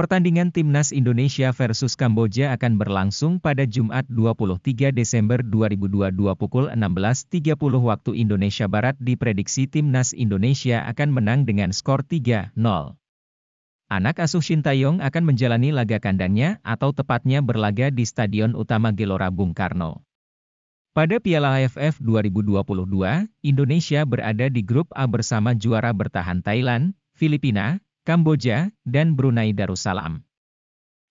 Pertandingan Timnas Indonesia versus Kamboja akan berlangsung pada Jumat 23 Desember 2022 pukul 16.30 waktu Indonesia Barat diprediksi Timnas Indonesia akan menang dengan skor 3-0. Anak asuh Shin Tae-yong akan menjalani laga kandangnya atau tepatnya berlaga di Stadion Utama Gelora Bung Karno. Pada Piala AFF 2022, Indonesia berada di grup A bersama juara bertahan Thailand, Filipina, Kamboja, dan Brunei Darussalam.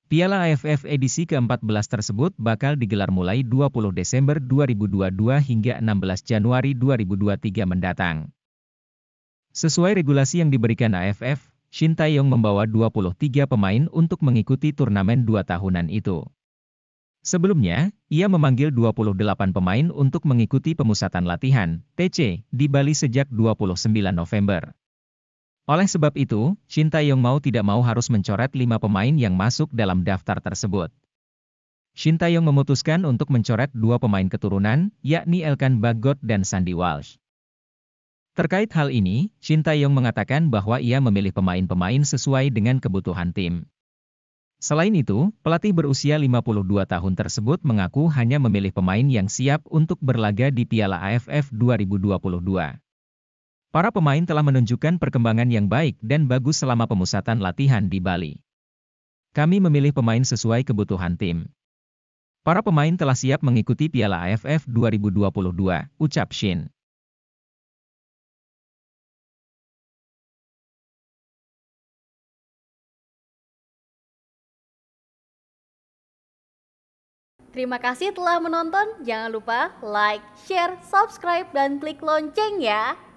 Piala AFF edisi ke-14 tersebut bakal digelar mulai 20 Desember 2022 hingga 16 Januari 2023 mendatang. Sesuai regulasi yang diberikan AFF, Shin Tae-yong membawa 23 pemain untuk mengikuti turnamen dua tahunan itu. Sebelumnya, ia memanggil 28 pemain untuk mengikuti pemusatan latihan, TC, di Bali sejak 29 November. Oleh sebab itu, Shin Tae-yong mau tidak mau harus mencoret lima pemain yang masuk dalam daftar tersebut. Shin Tae-yong memutuskan untuk mencoret dua pemain keturunan, yakni Elkan Bagot dan Sandy Walsh. Terkait hal ini, Shin Tae-yong mengatakan bahwa ia memilih pemain-pemain sesuai dengan kebutuhan tim. Selain itu, pelatih berusia 52 tahun tersebut mengaku hanya memilih pemain yang siap untuk berlaga di Piala AFF 2022. Para pemain telah menunjukkan perkembangan yang baik dan bagus selama pemusatan latihan di Bali. Kami memilih pemain sesuai kebutuhan tim. Para pemain telah siap mengikuti Piala AFF 2022, ucap Shin. Terima kasih telah menonton. Jangan lupa like, share, subscribe, dan klik lonceng ya.